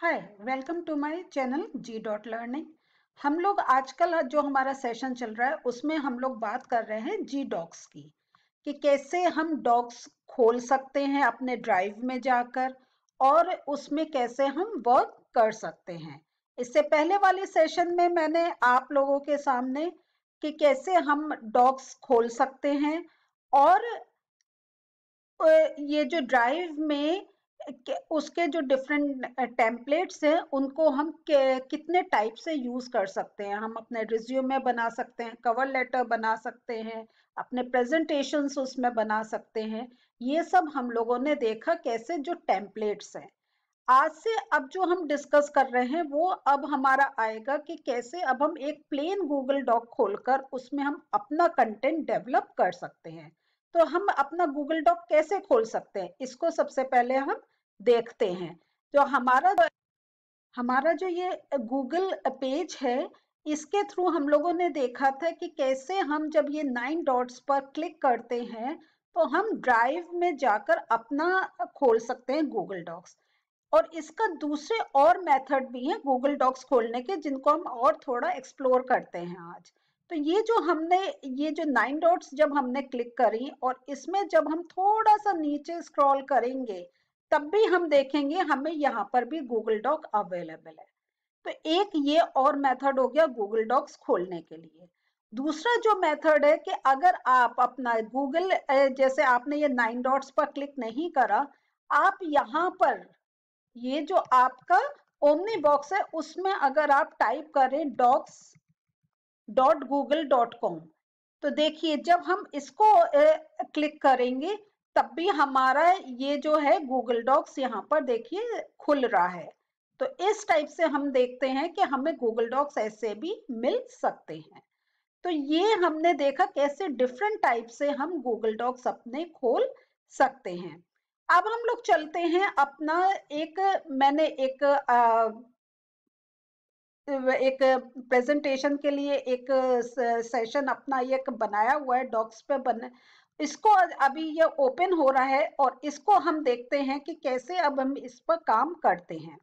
hi welcome to my channel G dot learning हम लोग आजकल जो हमारा सेशन चल रहा है उसमें हम लोग बात कर रहे हैं जी डॉक्स की कि कैसे हम डॉक्स खोल सकते हैं अपने ड्राइव में जाकर और उसमें कैसे हम वर्क कर सकते हैं इससे पहले वाले सेशन में मैंने आप लोगों के सामने कि कैसे हम डॉक्स खोल सकते हैं और ये जो ड्राइव में उसके जो डिफरेंट टेम्पलेट्स हैं उनको हम कितने टाइप से यूज़ कर सकते हैं हम अपने रिज्यूमे बना सकते हैं कवर लेटर बना सकते हैं अपने प्रेजेंटेशन उसमें बना सकते हैं ये सब हम लोगों ने देखा कैसे जो टेम्पलेट्स हैं आज से अब जो हम डिस्कस कर रहे हैं वो अब हमारा आएगा कि कैसे अब हम एक प्लेन गूगल डॉक खोलकर उसमें हम अपना कंटेंट डेवलप कर सकते हैं तो हम अपना गूगल डॉक कैसे खोल सकते हैं इसको सबसे पहले हम देखते हैं तो हमारा हमारा जो ये गूगल पेज है इसके थ्रू हम लोगों ने देखा था कि कैसे हम जब ये नाइन डॉट्स पर क्लिक करते हैं तो हम ड्राइव में जाकर अपना खोल सकते हैं गूगल डॉक्स और इसका दूसरे और मेथड भी है गूगल डॉक्स खोलने के जिनको हम और थोड़ा एक्सप्लोर करते हैं आज तो ये जो हमने ये जो नाइन डॉट्स जब हमने क्लिक करी और इसमें जब हम थोड़ा सा नीचे स्क्रॉल करेंगे तब भी हम देखेंगे हमें यहाँ पर भी गूगल डॉक अवेलेबल है तो एक ये और मेथड हो गया गूगल डॉक्स खोलने के लिए दूसरा जो मेथड है कि अगर आप अपना गूगल जैसे आपने ये नाइन डॉट्स पर क्लिक नहीं करा आप यहाँ पर ये जो आपका ओमनी बॉक्स है उसमें अगर आप टाइप करें docs dot Google dot com तो देखिए जब हम इसको क्लिक करेंगे तब भी हमारा ये जो है गूगल डॉक्स यहाँ पर देखिए खुल रहा है तो इस टाइप से हम देखते हैं कि हमें गूगल डॉक्स ऐसे भी मिल सकते हैं तो ये हमने देखा कैसे डिफरेंट टाइप से हम गूगल डॉक्स अपने खोल सकते हैं अब हम लोग चलते हैं अपना एक मैंने एक आ, एक प्रेजेंटेशन के लिए एक सेशन अपना एक बनाया हुआ है डॉक्स पे बन इसको अभी ये ओपन हो रहा है और इसको हम देखते हैं कि कैसे अब हम इस पर काम करते हैं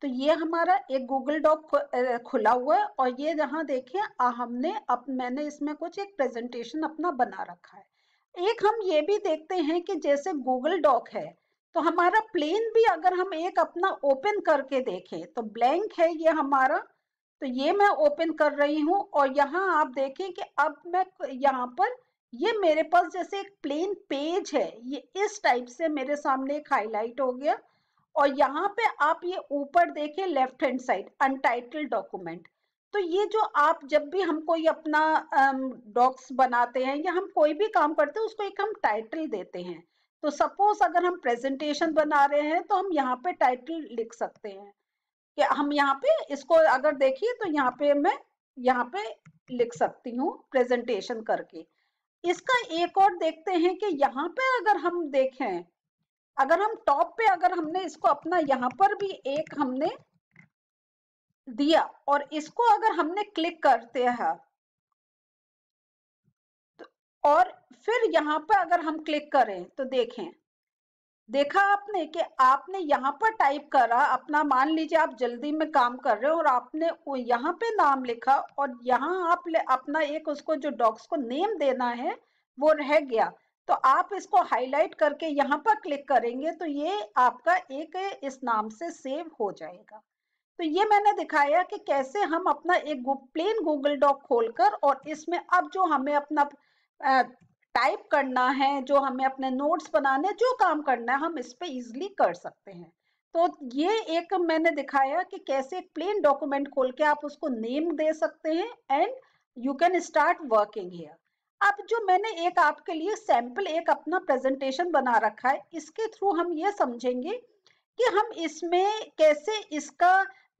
तो ये हमारा एक गूगल डॉक खुला हुआ है और ये जहां देखें हमने अब मैंने इसमें कुछ एक प्रेजेंटेशन अपना बना रखा है एक हम ये भी देखते हैं कि जैसे गूगल डॉक है तो हमारा प्लेन भी अगर हम एक अपना ओपन करके देखें तो ब्लैंक है ये हमारा तो ये मैं ओपन कर रही हूँ और यहाँ आप देखें कि अब मैं यहाँ पर ये मेरे पास जैसे एक प्लेन पेज है ये इस टाइप से मेरे सामने एक हाईलाइट हो गया और यहाँ पे आप ये ऊपर देखें left hand side untitled document तो ये जो आप जब भी हम कोई अपना डॉक्स बनाते हैं या हम कोई भी काम करते हैं उसको एक हम टाइटल देते हैं तो सपोज अगर हम प्रेजेंटेशन बना रहे हैं तो हम यहाँ पे टाइटल लिख सकते हैं कि हम यहाँ पे इसको अगर देखिए तो यहाँ पे मैं यहाँ पे लिख सकती हूँ प्रेजेंटेशन करके इसका एक और देखते हैं कि यहाँ पे अगर हम देखें अगर हम टॉप पे अगर हमने इसको अपना यहाँ पर भी एक हमने दिया और इसको अगर हमने क्लिक करते हैं तो और फिर यहाँ पर अगर हम क्लिक करें तो देखें देखा आपने कि आपने यहाँ पर टाइप करा अपना मान लीजिए आप जल्दी में काम कर रहे हो और आपने यहाँ पे नाम लिखा और यहाँ आप अपना एक उसको जो डॉक्स को नेम देना है वो रह गया तो आप इसको हाईलाइट करके यहाँ पर क्लिक करेंगे तो ये आपका एक इस नाम से सेव हो जाएगा तो ये मैंने दिखाया कि कैसे हम अपना एक प्लेन गूगल डॉक खोलकर और इसमें अब जो हमें अपना टाइप करना है जो हमें अपने नोट्स बनाने जो काम करना है हम इस पर ईजिली कर सकते हैं तो ये एक मैंने दिखाया कि कैसे एक प्लेन डॉक्यूमेंट खोल के आप उसको नेम दे सकते हैं and you can start working here अब जो मैंने एक आपके लिए सैंपल एक अपना प्रेजेंटेशन बना रखा है इसके थ्रू हम ये समझेंगे कि हम इसमें कैसे इसका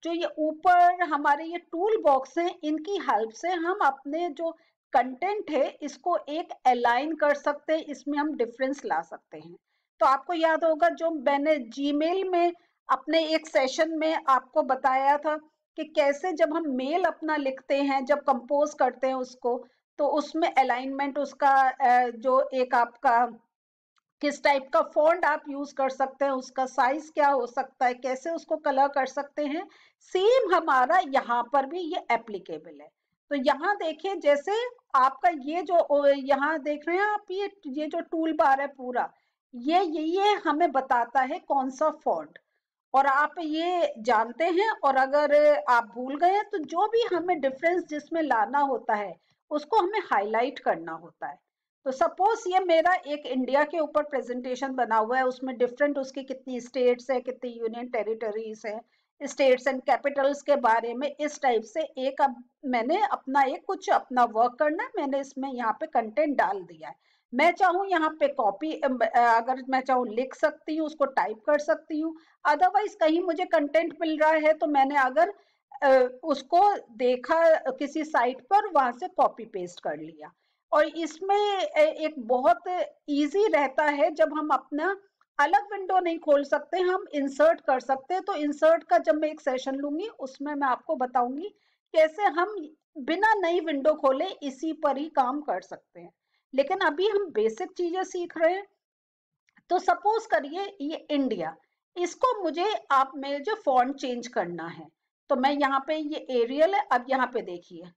जो ये ऊपर हमारे ये टूल बॉक्स हैं इनकी हेल्प से हम अपने जो कंटेंट है इसको एक अलाइन कर सकते हैं इसमें हम डिफरेंस ला सकते हैं तो आपको याद होगा जो मैंने जीमेल में अपने एक सेशन में आपको बताया था कि कैसे जब हम मेल अपना लिखते हैं जब कंपोज करते हैं उसको तो उसमें अलाइनमेंट उसका जो एक आपका किस टाइप का फॉन्ट आप यूज कर सकते हैं उसका साइज क्या हो सकता है कैसे उसको कलर कर सकते हैं सेम हमारा यहाँ पर भी ये एप्लीकेबल है तो यहाँ देखें जैसे आपका ये जो यहाँ देख रहे हैं आप ये ये जो टूल बार है पूरा ये ये, ये हमें बताता है कौन सा फॉन्ट और आप ये जानते हैं और अगर आप भूल गए तो जो भी हमें डिफरेंस जिसमें लाना होता है उसको हमें हाईलाइट करना होता है तो सपोज ये मेरा एक इंडिया के ऊपर प्रेजेंटेशन बना हुआ है उसमें डिफरेंट उसकी कितनी स्टेट्स है कितनी यूनियन टेरिटरीज है स्टेट्स एंड कैपिटल्स के बारे में इस टाइप से एक अब मैंने अपना एक कुछ अपना वर्क करना मैंने इसमें यहाँ पे कंटेंट डाल दिया है मैं चाहूँ यहाँ पे कॉपी अगर मैं चाहूँ लिख सकती हूँ उसको टाइप कर सकती हूँ अदरवाइज कहीं मुझे कंटेंट मिल रहा है तो मैंने अगर उसको देखा किसी साइट पर वहां से कॉपी पेस्ट कर लिया और इसमें एक बहुत इजी रहता है जब हम अपना अलग विंडो नहीं खोल सकते हम इंसर्ट कर सकते तो इंसर्ट का जब मैं एक सेशन लूंगी उसमें मैं आपको बताऊंगी कैसे हम बिना नई विंडो खोले इसी पर ही काम कर सकते हैं लेकिन अभी हम बेसिक चीजें सीख रहे हैं तो सपोज करिए ये इंडिया इसको मुझे आप में जो फॉन्ट चेंज करना है तो मैं यहाँ पे ये एरियल है अब यहाँ पे देखिए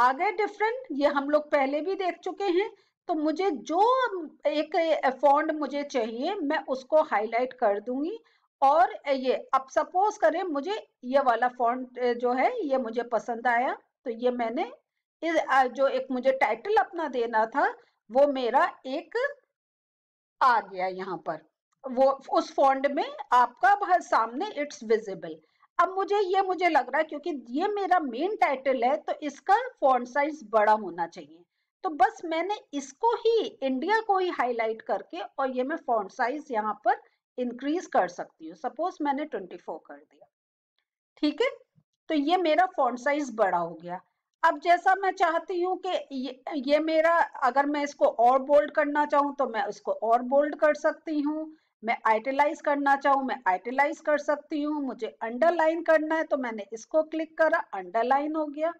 आगे डिफरेंट ये हम लोग पहले भी देख चुके हैं तो मुझे जो एक फॉन्ड मुझे चाहिए मैं उसको हाईलाइट कर दूंगी और ये अब सपोज करें मुझे ये वाला फॉन्ट जो है ये मुझे पसंद आया तो ये मैंने इस जो एक मुझे टाइटल अपना देना था वो मेरा एक आ गया यहाँ पर वो उस फॉन्ट में आपका सामने इट्स विजिबल अब मुझे ये मुझे लग रहा है क्योंकि ये मेरा मेन टाइटल है तो इसका फॉन्ट साइज बड़ा होना चाहिए तो बस मैंने इसको ही इंडिया को ही हाईलाइट करके और ये मैं फॉन्ट साइज यहाँ पर इंक्रीज कर सकती हूँ सपोज मैंने 24 कर दिया ठीक है तो ये मेरा फॉन्ट साइज बड़ा हो गया अब जैसा मैं चाहती हूँ कि ये, ये मेरा अगर मैं इसको और बोल्ड करना चाहूँ तो मैं इसको और बोल्ड कर सकती हूँ मैं आइटेलाइज करना चाहूँ मैं आइटेलाइज कर सकती हूँ मुझे अंडरलाइन करना है तो मैंने इसको क्लिक करा अंडरलाइन हो गया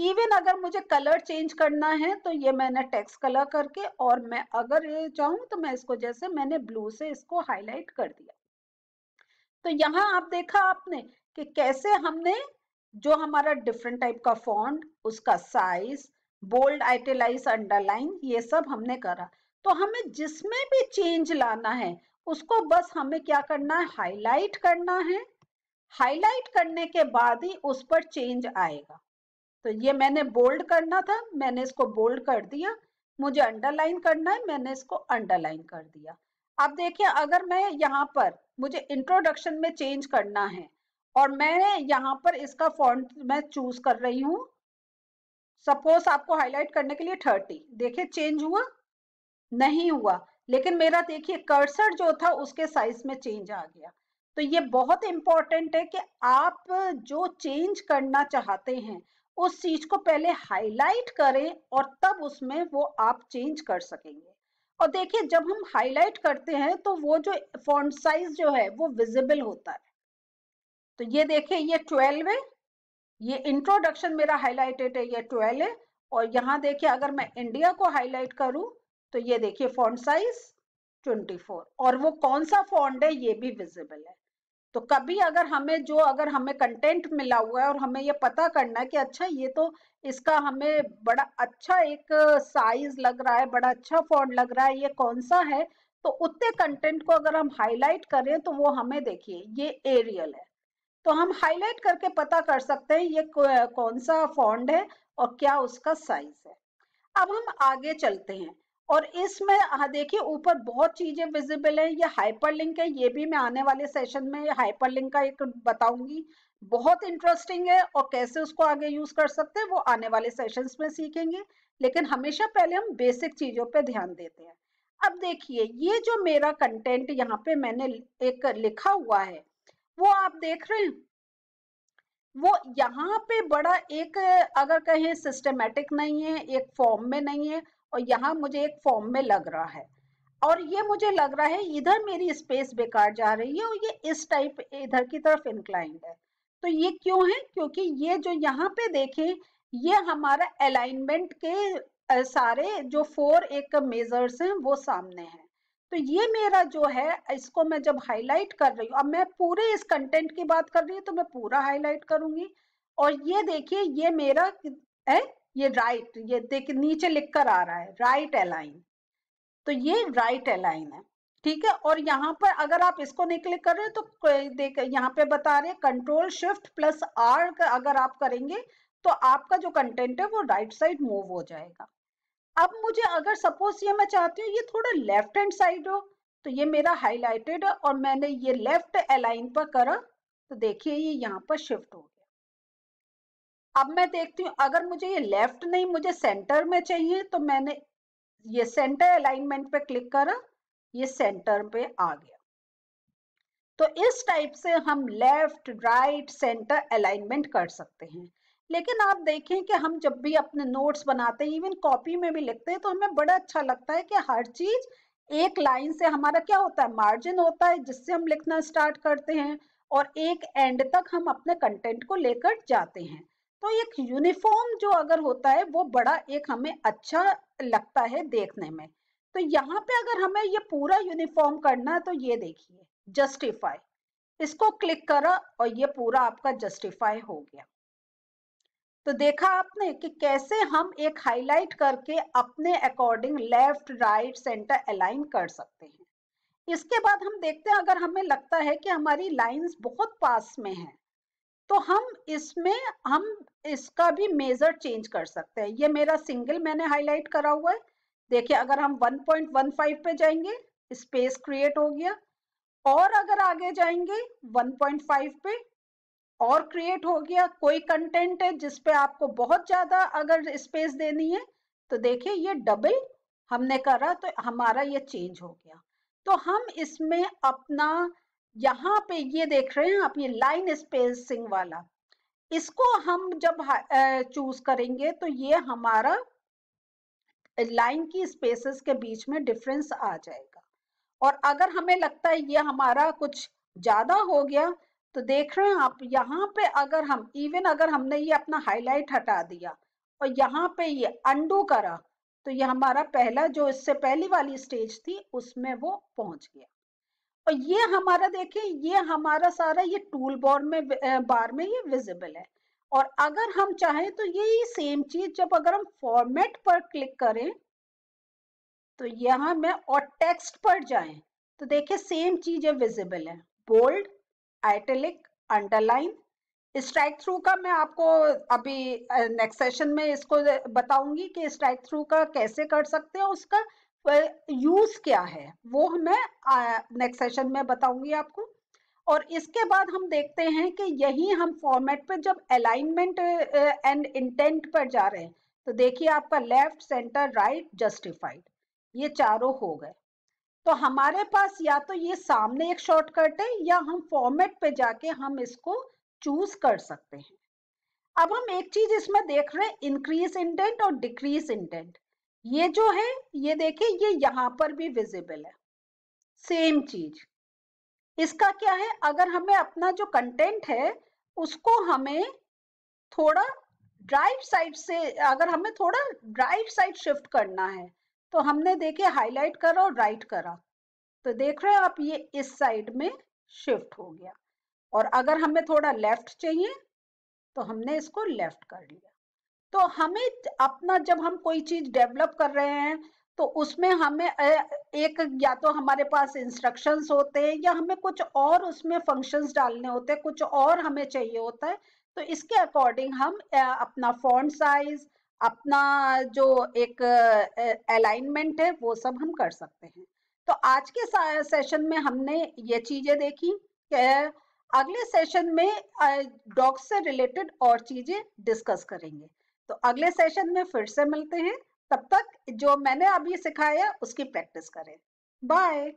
इवन अगर मुझे कलर चेंज करना है तो ये मैंने टेक्स्ट कलर करके और मैं अगर ये चाहूँ तो मैं इसको जैसे मैंने ब्लू से इसको हाईलाइट कर दिया तो यहाँ आप देखा आपने कि कैसे हमने जो हमारा डिफरेंट टाइप का फॉन्ट उसका साइज बोल्ड आइटेलाइज अंडरलाइन ये सब हमने करा तो हमें जिसमें भी चेंज लाना है उसको बस हमें क्या करना है हाईलाइट करना है हाईलाइट करने के बाद ही उस पर चेंज आएगा तो ये मैंने बोल्ड करना था मैंने इसको बोल्ड कर दिया मुझे अंडरलाइन करना है मैंने इसको अंडरलाइन कर दिया अब देखिए अगर मैं यहाँ पर मुझे इंट्रोडक्शन में चेंज करना है और मैं यहाँ पर इसका फॉन्ट मैं चूज कर रही हूँ सपोज आपको हाईलाइट करने के लिए थर्टी देखिए चेंज हुआ नहीं हुआ लेकिन मेरा देखिए कर्सर जो था उसके साइज में चेंज आ गया तो ये बहुत इंपॉर्टेंट है कि आप जो चेंज करना चाहते हैं उस चीज को पहले हाईलाइट करें और तब उसमें वो आप चेंज कर सकेंगे और देखिए जब हम हाईलाइट करते हैं तो वो जो फॉन्ट साइज जो है वो विजिबल होता है तो ये देखिए ये ट्वेल्व है ये इंट्रोडक्शन मेरा हाईलाइटेड है ये ट्वेल्व है और यहाँ देखिए अगर मैं इंडिया को हाईलाइट करूं तो ये देखिए फॉन्ट साइज 24 और वो कौन सा फॉन्ट है ये भी विजिबल है तो कभी अगर हमें जो अगर हमें कंटेंट मिला हुआ है और हमें ये पता करना है कि अच्छा ये तो इसका हमें बड़ा अच्छा एक साइज लग रहा है बड़ा अच्छा फॉन्ट लग रहा है ये कौन सा है तो उतने कंटेंट को अगर हम हाईलाइट करें तो वो हमें देखिए ये एरियल है तो हम हाईलाइट करके पता कर सकते हैं ये कौन सा फॉन्ड है और क्या उसका साइज है अब हम आगे चलते हैं और इसमें हाँ, देखिए ऊपर बहुत चीजें विजिबल है ये हाइपर लिंक है ये भी मैं आने वाले सेशन में हाइपर लिंक का एक बताऊंगी बहुत इंटरेस्टिंग है और कैसे उसको आगे यूज कर सकते हैं वो आने वाले सेशंस में सीखेंगे लेकिन हमेशा पहले हम बेसिक चीजों पे ध्यान देते हैं अब देखिए ये जो मेरा कंटेंट यहाँ पे मैंने एक लिखा हुआ है वो आप देख रहे हैं वो यहाँ पे बड़ा एक अगर कहें सिस्टमेटिक नहीं है एक फॉर्म में नहीं है और यहाँ मुझे एक फॉर्म में लग रहा है और ये मुझे लग रहा है इधर मेरी स्पेस बेकार जा रही है और ये इस टाइप इधर की तरफ इंक्लाइंड है तो ये क्यों है क्योंकि ये जो यहाँ पे देखें ये हमारा अलाइनमेंट के सारे जो फोर एक मेजर्स हैं वो सामने हैं तो ये मेरा जो है इसको मैं जब हाईलाइट कर रही हूँ अब मैं पूरे इस कंटेंट की बात कर रही हूँ तो मैं पूरा हाईलाइट करूंगी और ये देखिए ये मेरा है ये राइट ये देख नीचे लिख कर आ रहा है राइट एलाइन तो ये राइट एलाइन है ठीक है और यहाँ पर अगर आप इसको नहीं क्लिक कर रहे हैं तो देख यहाँ पे बता रहे कंट्रोल शिफ्ट प्लस आर अगर आप करेंगे तो आपका जो कंटेंट है वो राइट साइड मूव हो जाएगा अब मुझे अगर सपोज ये मैं चाहती हूँ ये थोड़ा लेफ्ट हैंड साइड हो तो ये मेरा हाईलाइटेड है और मैंने ये लेफ्ट अलाइन पर करा तो देखिए ये यहाँ पर शिफ्ट हो अब मैं देखती हूँ अगर मुझे ये लेफ्ट नहीं मुझे सेंटर में चाहिए तो मैंने ये सेंटर अलाइनमेंट पे क्लिक करा ये सेंटर पे आ गया तो इस टाइप से हम लेफ्ट राइट सेंटर अलाइनमेंट कर सकते हैं लेकिन आप देखें कि हम जब भी अपने नोट्स बनाते हैं इवन कॉपी में भी लिखते हैं तो हमें बड़ा अच्छा लगता है कि हर चीज एक लाइन से हमारा क्या होता है मार्जिन होता है जिससे हम लिखना स्टार्ट करते हैं और एक एंड तक हम अपने कंटेंट को लेकर जाते हैं तो एक यूनिफॉर्म जो अगर होता है वो बड़ा एक हमें अच्छा लगता है देखने में तो यहाँ पे अगर हमें ये पूरा यूनिफॉर्म करना है तो ये देखिए जस्टिफाई इसको क्लिक करा और ये पूरा आपका जस्टिफाई हो गया तो देखा आपने कि कैसे हम एक हाईलाइट करके अपने according left right centre align कर सकते हैं इसके बाद हम देखते हैं अगर हमें लगता है कि हमारी लाइंस बहुत पास में हैं तो हम इसमें हम इसका भी मेजर चेंज कर सकते हैं ये मेरा सिंगल मैंने हाईलाइट करा हुआ है देखिए अगर हम 1.15 पे जाएंगे स्पेस क्रिएट हो गया और अगर आगे जाएंगे 1.5 पे और क्रिएट हो गया कोई कंटेंट है जिसपे आपको बहुत ज्यादा अगर स्पेस देनी है तो देखिए ये डबल हमने करा तो हमारा ये चेंज हो गया तो हम इसमें अपना यहाँ पे ये देख रहे हैं आप ये लाइन स्पेसिंग वाला इसको हम जब चूज करेंगे तो ये हमारा लाइन की स्पेसेस के बीच में डिफरेंस आ जाएगा और अगर हमें लगता है ये हमारा कुछ ज्यादा हो गया तो देख रहे हैं आप यहाँ पे अगर हम इवन अगर हमने ये अपना हाईलाइट हटा दिया और यहाँ पे ये अंडू करा तो ये हमारा पहला जो इससे पहली वाली स्टेज थी उसमें वो पहुंच गया और ये हमारा देखें ये हमारा सारा ये टूल बार में बार में ये विजिबल है और अगर हम चाहें तो यही सेम चीज जब अगर हम फॉर्मेट पर क्लिक करें तो यहां में और टेक्स्ट पर जाएं तो देखिए सेम चीज विजिबल है bold italic underline strike through का मैं आपको अभी नेक्स्ट सेशन में इसको बताऊंगी कि स्ट्राइक थ्रू का कैसे कर सकते हैं उसका यूज क्या है वो मैं नेक्स्ट सेशन में बताऊंगी आपको और इसके बाद हम देखते हैं कि यही हम फॉर्मेट पे जब अलाइनमेंट एंड इंटेंट पर जा रहे हैं तो देखिए आपका लेफ्ट सेंटर राइट जस्टिफाइड ये चारों हो गए तो हमारे पास या तो ये सामने एक शॉर्टकट है या हम फॉर्मेट पे जाके हम इसको चूज कर सकते हैं अब हम एक चीज इसमें देख रहे हैं इंक्रीज इंटेंट और डिक्रीज इंटेंट ये जो है ये देखिए ये यहां पर भी विजिबल है सेम चीज इसका क्या है अगर हमें अपना जो कंटेंट है उसको हमें थोड़ा ड्राइव साइड से अगर हमें थोड़ा ड्राइव साइड शिफ्ट करना है तो हमने देखे हाईलाइट करा और राइट करा तो देख रहे हो आप ये इस साइड में शिफ्ट हो गया और अगर हमें थोड़ा लेफ्ट चाहिए तो हमने इसको लेफ्ट कर लिया तो हमें अपना जब हम कोई चीज डेवलप कर रहे हैं तो उसमें हमें एक या तो हमारे पास इंस्ट्रक्शंस होते हैं या हमें कुछ और उसमें फंक्शंस डालने होते हैं कुछ और हमें चाहिए होता है तो इसके अकॉर्डिंग हम अपना फॉन्ट साइज अपना जो एक अलाइनमेंट है वो सब हम कर सकते हैं तो आज के सेशन में हमने ये चीजें देखी अगले सेशन में डॉग से रिलेटेड और चीजें डिस्कस करेंगे तो अगले सेशन में फिर से मिलते हैं तब तक जो मैंने अभी सिखाया उसकी प्रैक्टिस करें बाय